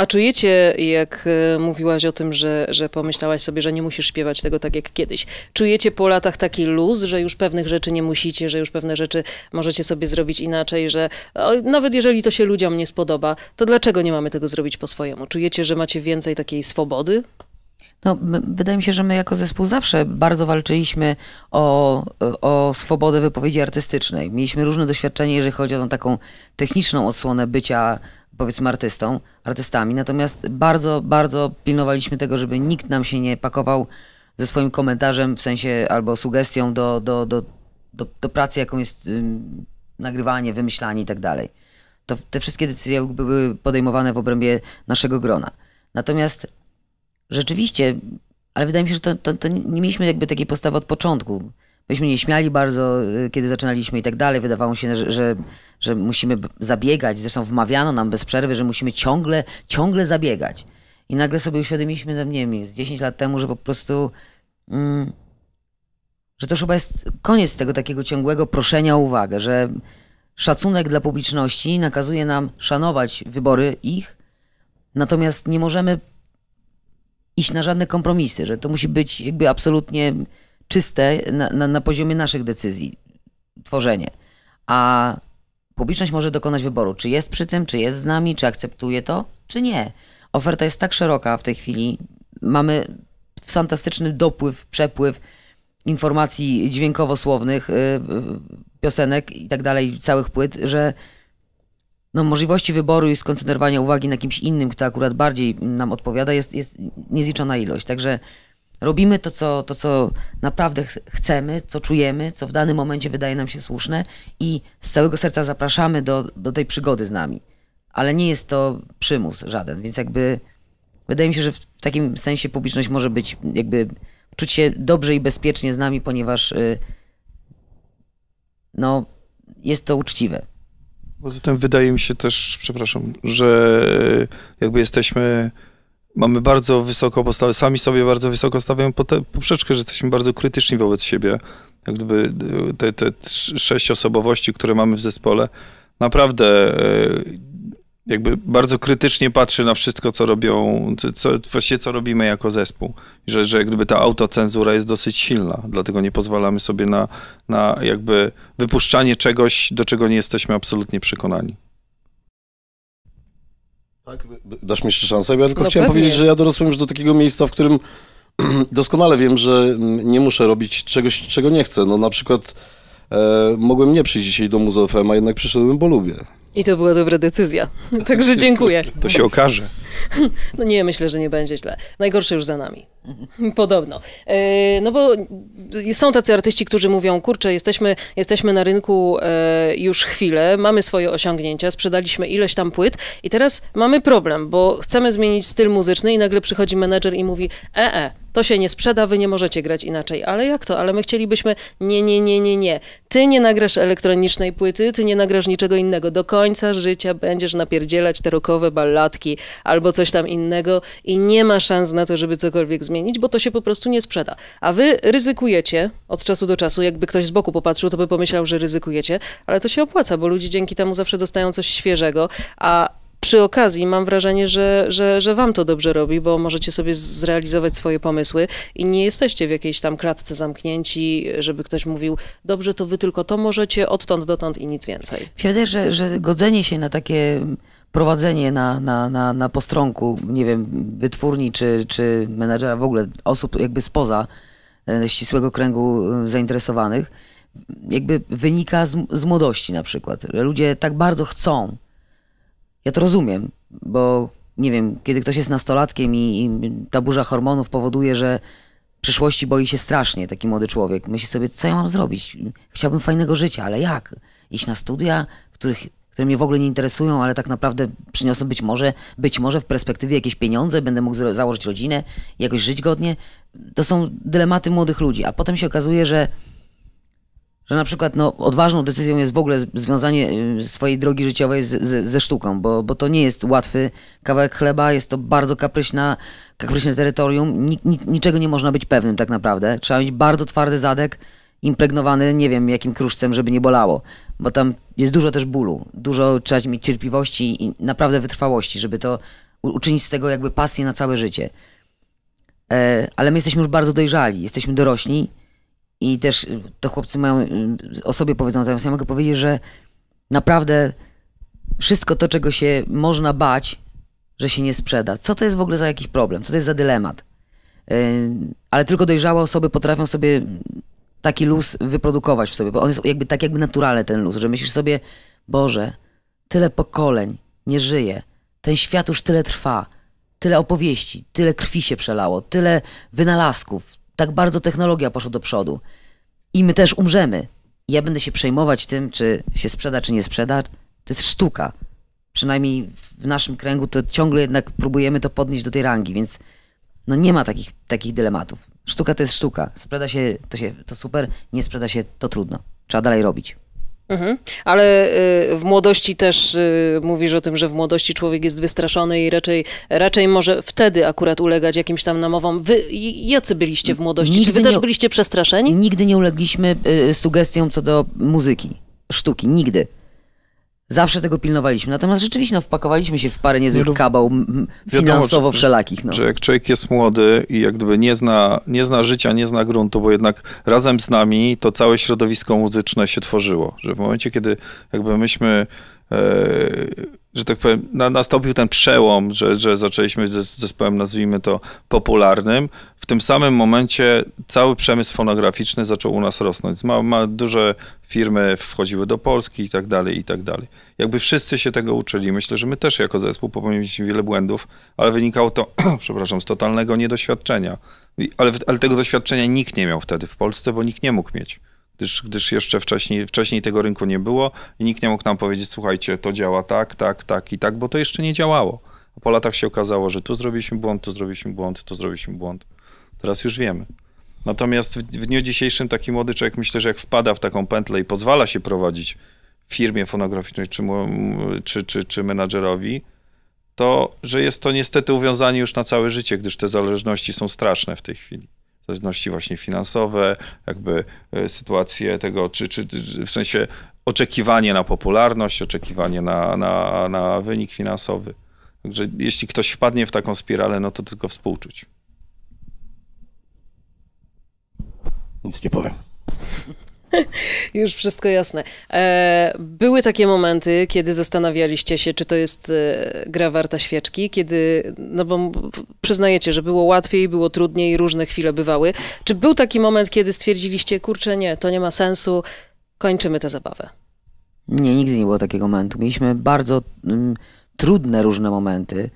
A czujecie, jak y, mówiłaś o tym, że, że pomyślałaś sobie, że nie musisz śpiewać tego tak jak kiedyś, czujecie po latach taki luz, że już pewnych rzeczy nie musicie, że już pewne rzeczy możecie sobie zrobić inaczej, że o, nawet jeżeli to się ludziom nie spodoba, to dlaczego nie mamy tego zrobić po swojemu? Czujecie, że macie więcej takiej swobody? No, wydaje mi się, że my jako zespół zawsze bardzo walczyliśmy o, o swobodę wypowiedzi artystycznej. Mieliśmy różne doświadczenia, jeżeli chodzi o tą taką techniczną odsłonę bycia powiedzmy artystą, artystami. Natomiast bardzo, bardzo pilnowaliśmy tego, żeby nikt nam się nie pakował ze swoim komentarzem, w sensie albo sugestią do, do, do, do, do pracy, jaką jest ym, nagrywanie, wymyślanie i tak dalej. te wszystkie decyzje były podejmowane w obrębie naszego grona. Natomiast rzeczywiście, ale wydaje mi się, że to, to, to nie mieliśmy jakby takiej postawy od początku. Byliśmy śmiali bardzo, y, kiedy zaczynaliśmy i tak dalej. Wydawało się, że, że, że, musimy zabiegać. Zresztą wmawiano nam bez przerwy, że musimy ciągle, ciągle zabiegać. I nagle sobie uświadomiliśmy, nie wiem, z 10 lat temu, że po prostu, mm, że to już chyba jest koniec tego takiego ciągłego proszenia o uwagę, że szacunek dla publiczności nakazuje nam szanować wybory ich, natomiast nie możemy iść na żadne kompromisy, że to musi być jakby absolutnie czyste na, na, na poziomie naszych decyzji, tworzenie. A publiczność może dokonać wyboru, czy jest przy tym, czy jest z nami, czy akceptuje to, czy nie. Oferta jest tak szeroka w tej chwili. Mamy fantastyczny dopływ, przepływ informacji dźwiękowo-słownych, y, y, piosenek i tak dalej, całych płyt, że no, możliwości wyboru i skoncentrowania uwagi na kimś innym, kto akurat bardziej nam odpowiada, jest, jest niezliczona ilość. Także robimy to co, to, co naprawdę chcemy, co czujemy, co w danym momencie wydaje nam się słuszne i z całego serca zapraszamy do, do tej przygody z nami. Ale nie jest to przymus żaden, więc jakby wydaje mi się, że w takim sensie publiczność może być jakby czuć się dobrze i bezpiecznie z nami, ponieważ yy, no, jest to uczciwe. Poza tym wydaje mi się też, przepraszam, że jakby jesteśmy, mamy bardzo wysoką postawę, sami sobie bardzo wysoko stawiamy poprzeczkę, że jesteśmy bardzo krytyczni wobec siebie. Jak gdyby e, te, te sześć osobowości, które mamy w zespole, naprawdę e, jakby bardzo krytycznie patrzy na wszystko, co robią, co, właściwie co robimy jako zespół. Że, że gdyby ta autocenzura jest dosyć silna, dlatego nie pozwalamy sobie na, na jakby wypuszczanie czegoś, do czego nie jesteśmy absolutnie przekonani. Tak, dasz mi jeszcze szansę, ja tylko no chciałem pewnie. powiedzieć, że ja dorosłem już do takiego miejsca, w którym doskonale wiem, że nie muszę robić czegoś, czego nie chcę. No na przykład e, mogłem nie przyjść dzisiaj do Muzeum, a jednak przyszedłem, bo lubię. I to była dobra decyzja. Także dziękuję. To się okaże. No nie, myślę, że nie będzie źle. Najgorsze już za nami. Podobno. E, no bo są tacy artyści, którzy mówią, kurczę, jesteśmy, jesteśmy na rynku e, już chwilę, mamy swoje osiągnięcia, sprzedaliśmy ileś tam płyt i teraz mamy problem, bo chcemy zmienić styl muzyczny i nagle przychodzi menedżer i mówi, e, e, to się nie sprzeda, wy nie możecie grać inaczej. Ale jak to? Ale my chcielibyśmy, nie, nie, nie, nie, nie. Ty nie nagrasz elektronicznej płyty, ty nie nagrasz niczego innego. Do końca życia będziesz napierdzielać te rokowe balladki albo coś tam innego i nie ma szans na to, żeby cokolwiek zmienić, bo to się po prostu nie sprzeda. A wy ryzykujecie od czasu do czasu, jakby ktoś z boku popatrzył, to by pomyślał, że ryzykujecie, ale to się opłaca, bo ludzie dzięki temu zawsze dostają coś świeżego, a przy okazji mam wrażenie, że, że, że wam to dobrze robi, bo możecie sobie zrealizować swoje pomysły i nie jesteście w jakiejś tam klatce zamknięci, żeby ktoś mówił, dobrze, to wy tylko to możecie, odtąd dotąd i nic więcej. Wydaje że, że godzenie się na takie prowadzenie na, na, na, na postronku, nie wiem, wytwórni czy, czy menedżera, w ogóle osób jakby spoza e, ścisłego kręgu e, zainteresowanych, jakby wynika z, z młodości na przykład. Ludzie tak bardzo chcą ja to rozumiem, bo nie wiem, kiedy ktoś jest nastolatkiem i, i ta burza hormonów powoduje, że przyszłości boi się strasznie taki młody człowiek. Myśli sobie, co ja mam zrobić? Chciałbym fajnego życia, ale jak? Iść na studia, których, które mnie w ogóle nie interesują, ale tak naprawdę przyniosą być może, być może w perspektywie jakieś pieniądze, będę mógł założyć rodzinę, jakoś żyć godnie. To są dylematy młodych ludzi, a potem się okazuje, że że na przykład no, odważną decyzją jest w ogóle związanie y, swojej drogi życiowej z, z, ze sztuką, bo, bo to nie jest łatwy kawałek chleba, jest to bardzo kapryśna, kapryśne terytorium, ni, ni, niczego nie można być pewnym tak naprawdę. Trzeba mieć bardzo twardy zadek, impregnowany nie wiem jakim kruszcem, żeby nie bolało, bo tam jest dużo też bólu, dużo trzeba mieć cierpliwości i naprawdę wytrwałości, żeby to uczynić z tego jakby pasję na całe życie. E, ale my jesteśmy już bardzo dojrzali, jesteśmy dorośli, i też y, to chłopcy mają, y, osobie powiedzą, natomiast ja mogę powiedzieć, że naprawdę wszystko to, czego się można bać, że się nie sprzeda. Co to jest w ogóle za jakiś problem? Co to jest za dylemat? Y, ale tylko dojrzałe osoby potrafią sobie taki luz wyprodukować w sobie, bo on jest jakby tak jakby naturalny ten luz, że myślisz sobie, Boże, tyle pokoleń nie żyje, ten świat już tyle trwa, tyle opowieści, tyle krwi się przelało, tyle wynalazków, tak bardzo technologia poszła do przodu. I my też umrzemy. Ja będę się przejmować tym, czy się sprzeda, czy nie sprzeda. To jest sztuka. Przynajmniej w naszym kręgu to ciągle jednak próbujemy to podnieść do tej rangi, więc no nie ma takich, takich dylematów. Sztuka to jest sztuka. Sprzeda się to, się, to super, nie sprzeda się, to trudno. Trzeba dalej robić. Mhm. Ale y, w młodości też y, mówisz o tym, że w młodości człowiek jest wystraszony i raczej, raczej może wtedy akurat ulegać jakimś tam namowom. Wy jacy byliście w młodości? Nigdy Czy wy też nie, byliście przestraszeni? Nigdy nie ulegliśmy y, sugestiom co do muzyki, sztuki, nigdy. Zawsze tego pilnowaliśmy. Natomiast rzeczywiście no, wpakowaliśmy się w parę niezłych Wielu... No, no, kabał finansowo wiadomo, wszelakich. No. Że jak człowiek jest młody i jak gdyby nie zna, nie zna życia, nie zna gruntu, bo jednak razem z nami to całe środowisko muzyczne się tworzyło. Że w momencie, kiedy jakby myśmy e, że tak powiem, na, nastąpił ten przełom, że, że zaczęliśmy z zespołem, nazwijmy to, popularnym. W tym samym momencie cały przemysł fonograficzny zaczął u nas rosnąć. Ma, ma duże firmy wchodziły do Polski i tak dalej, i tak dalej. Jakby wszyscy się tego uczyli. Myślę, że my też jako zespół popełniliśmy wiele błędów, ale wynikało to, przepraszam, z totalnego niedoświadczenia. Ale, ale tego doświadczenia nikt nie miał wtedy w Polsce, bo nikt nie mógł mieć gdyż, gdyż jeszcze wcześniej, wcześniej tego rynku nie było i nikt nie mógł nam powiedzieć, słuchajcie, to działa tak, tak, tak i tak, bo to jeszcze nie działało. A po latach się okazało, że tu zrobiliśmy błąd, tu zrobiliśmy błąd, tu zrobiliśmy błąd. Teraz już wiemy. Natomiast w, w dniu dzisiejszym taki młody człowiek, myślę, że jak wpada w taką pętlę i pozwala się prowadzić firmie fonograficznej czy, czy, czy, czy menadżerowi, to że jest to niestety uwiązanie już na całe życie, gdyż te zależności są straszne w tej chwili zależności właśnie finansowe, jakby e, sytuację tego, czy, czy, czy w sensie oczekiwanie na popularność, oczekiwanie na, na, na wynik finansowy. Także jeśli ktoś wpadnie w taką spiralę, no to tylko współczuć. Nic nie powiem. Już wszystko jasne. E, były takie momenty, kiedy zastanawialiście się, czy to jest e, gra warta świeczki, kiedy, no bo przyznajecie, że było łatwiej, było trudniej, różne chwile bywały. Czy był taki moment, kiedy stwierdziliście, kurczę, nie, to nie ma sensu, kończymy tę zabawę? Nie, nigdy nie było takiego momentu. Mieliśmy bardzo um, trudne różne momenty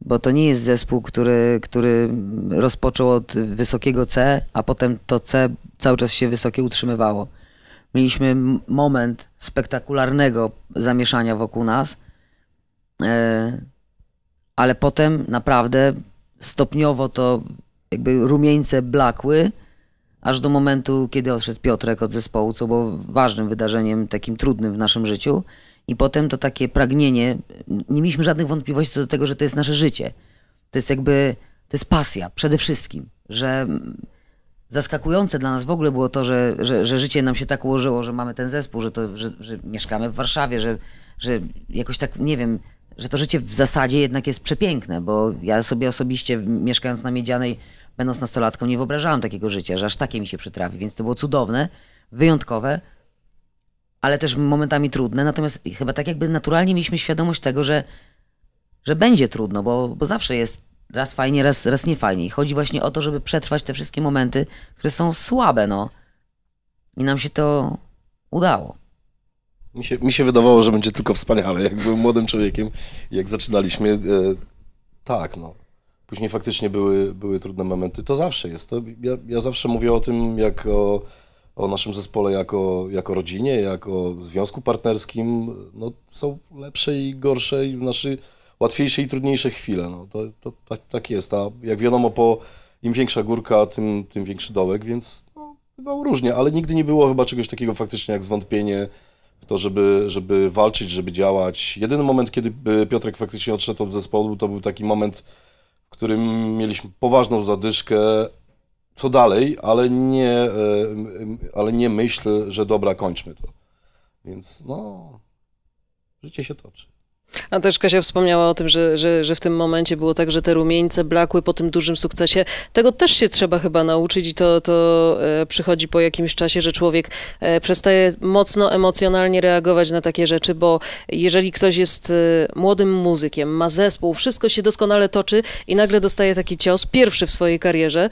bo to nie jest zespół, który, który rozpoczął od wysokiego C, a potem to C cały czas się wysokie utrzymywało. Mieliśmy moment spektakularnego zamieszania wokół nas, e, ale potem naprawdę stopniowo to jakby rumieńce blakły, aż do momentu, kiedy odszedł Piotrek od zespołu, co było ważnym wydarzeniem, takim trudnym w naszym życiu. I potem to takie pragnienie, nie mieliśmy żadnych wątpliwości co do tego, że to jest nasze życie. To jest jakby, to jest pasja przede wszystkim, że mm, zaskakujące dla nas w ogóle było to, że, że, że życie nam się tak ułożyło, że mamy ten zespół, że, to, że, że mieszkamy w Warszawie, że, że jakoś tak, nie wiem, że to życie w zasadzie jednak jest przepiękne, bo ja sobie osobiście mieszkając na Miedzianej, będąc nastolatką, nie wyobrażałam takiego życia, że aż takie mi się przytrafi, więc to było cudowne, wyjątkowe, ale też momentami trudne. Natomiast chyba tak jakby naturalnie mieliśmy świadomość tego, że, że będzie trudno, bo, bo zawsze jest raz fajnie, raz, raz nie fajnie. I chodzi właśnie o to, żeby przetrwać te wszystkie momenty, które są słabe, no. I nam się to udało. Mi się, mi się wydawało, że będzie tylko wspaniale. Jak byłem młodym człowiekiem, jak zaczynaliśmy, e, tak, no. Później faktycznie były, były trudne momenty. To zawsze jest. To ja, ja zawsze mówię o tym, jak o o naszym zespole jako, jako rodzinie, jako związku partnerskim, no, są lepsze i gorsze i nasze znaczy łatwiejsze i trudniejsze chwile. No, to, to tak, tak, jest. A jak wiadomo, po im większa górka, tym, tym większy dołek, więc no, bywało różnie, ale nigdy nie było chyba czegoś takiego faktycznie jak zwątpienie w to, żeby, żeby walczyć, żeby działać. Jedyny moment, kiedy e, Piotrek faktycznie odszedł od zespołu, to był taki moment, w którym mieliśmy poważną zadyszkę, co dalej, ale nie, e, ale nie myśl, że dobra, kończmy to. Więc no, życie się toczy. A też Kasia wspomniała o tym, że, że, że w tym momencie było tak, że te rumieńce blakły po tym dużym sukcesie. Tego też się trzeba chyba nauczyć i to, to e, przychodzi po jakimś czasie, że człowiek e, przestaje mocno emocjonalnie reagować na takie rzeczy, bo jeżeli ktoś jest młodym muzykiem, ma zespół, wszystko się doskonale toczy i nagle dostaje taki cios, pierwszy w swojej karierze,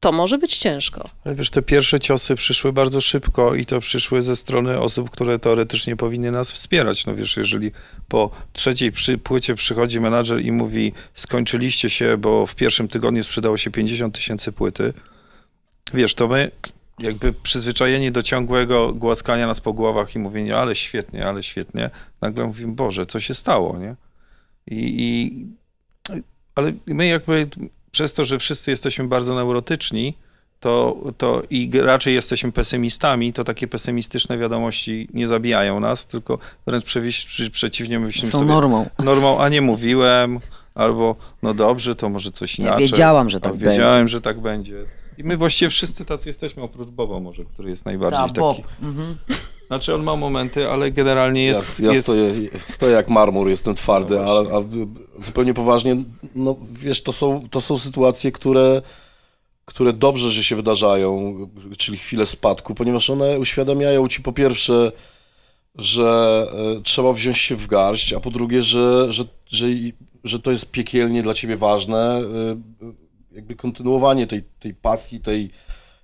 to może być ciężko. Ale wiesz, te pierwsze ciosy przyszły bardzo szybko i to przyszły ze strony osób, które teoretycznie powinny nas wspierać. No wiesz, jeżeli po trzeciej przy, płycie przychodzi menadżer i mówi skończyliście się, bo w pierwszym tygodniu sprzedało się 50 tysięcy płyty, wiesz, to my jakby przyzwyczajeni do ciągłego głaskania nas po głowach i mówienia ale świetnie, ale świetnie, nagle mówimy, Boże, co się stało, nie? I, i ale my jakby przez to, że wszyscy jesteśmy bardzo neurotyczni, to, to i raczej jesteśmy pesymistami, to takie pesymistyczne wiadomości nie zabijają nas, tylko wręcz przeciwnie myślimy Są sobie... normą. Normą, a nie mówiłem, albo no dobrze, to może coś inaczej. Ja wiedziałam, że tak wiedziałem, będzie. Wiedziałem, że tak będzie. I my właściwie wszyscy tacy jesteśmy, oprócz Boba może, który jest najbardziej Ta, taki... Bob. Mhm. Znaczy on ma momenty, ale generalnie jest... Ja, ja jest... Stoję, stoję, jak marmur, jestem twardy, no ale a zupełnie poważnie, no wiesz, to są, to są sytuacje, które, które dobrze, że się wydarzają, czyli chwile spadku, ponieważ one uświadamiają ci po pierwsze, że e, trzeba wziąć się w garść, a po drugie, że, że, że, że to jest piekielnie dla ciebie ważne, e, jakby kontynuowanie tej, tej pasji, tej,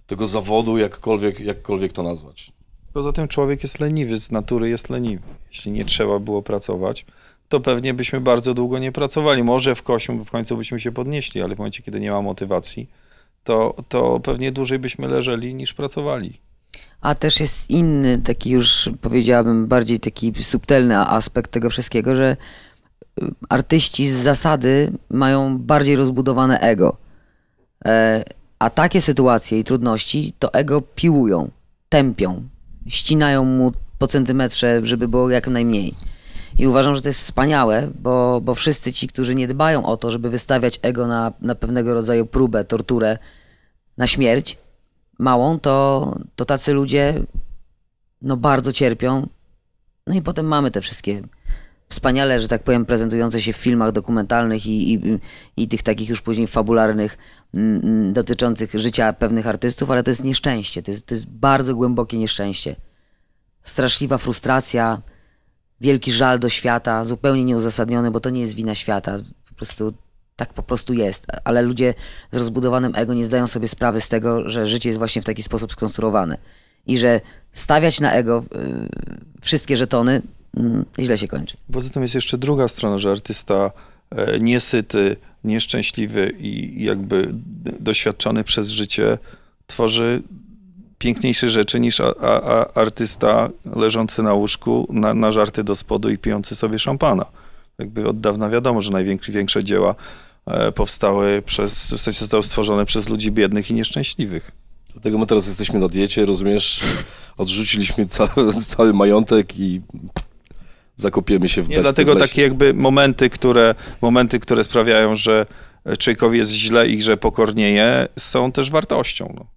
tego zawodu, jakkolwiek, jakkolwiek to nazwać. Poza tym człowiek jest leniwy, z natury jest leniwy. Jeśli nie trzeba było pracować, to pewnie byśmy bardzo długo nie pracowali. Może w, kośm, w końcu byśmy się podnieśli, ale w momencie, kiedy nie ma motywacji, to, to pewnie dłużej byśmy leżeli niż pracowali. A też jest inny, taki już powiedziałabym, bardziej taki subtelny aspekt tego wszystkiego, że y, artyści z zasady mają bardziej rozbudowane ego. E, a takie sytuacje i trudności to ego piłują, tępią, ścinają mu po centymetrze, żeby było jak najmniej. I uważam, że to jest wspaniałe, bo, bo wszyscy ci, którzy nie dbają o to, żeby wystawiać ego na, na pewnego rodzaju próbę, torturę, na śmierć małą, to, to tacy ludzie no bardzo cierpią. No i potem mamy te wszystkie wspaniale, że tak powiem, prezentujące się w filmach dokumentalnych i, i, i tych takich już później fabularnych Mm, mm, dotyczących życia pewnych artystów, ale to jest nieszczęście, to jest, to jest bardzo głębokie nieszczęście. Straszliwa frustracja, wielki żal do świata, zupełnie nieuzasadniony, bo to nie jest wina świata. Po prostu tak po prostu jest. Ale ludzie z rozbudowanym ego nie zdają sobie sprawy z tego, że życie jest właśnie w taki sposób skonstruowane. I że stawiać na ego yy, wszystkie żetony yy, źle się kończy. Poza tym jest jeszcze druga strona, że artysta E, niesyty, nieszczęśliwy i jakby doświadczony przez życie tworzy piękniejsze rzeczy niż a, a, a artysta leżący na łóżku, na, na, żarty do spodu i pijący sobie szampana. Jakby od dawna wiadomo, że największe dzieła e, powstały przez, w sensie zostały stworzone przez ludzi biednych i nieszczęśliwych. Dlatego my teraz jesteśmy na diecie, rozumiesz? Odrzuciliśmy cały, cały majątek i zakopiemy się w Nie, dlatego w takie jakby momenty które, momenty, które sprawiają, że człowiekowi jest źle i że pokornieje, są też wartością. No.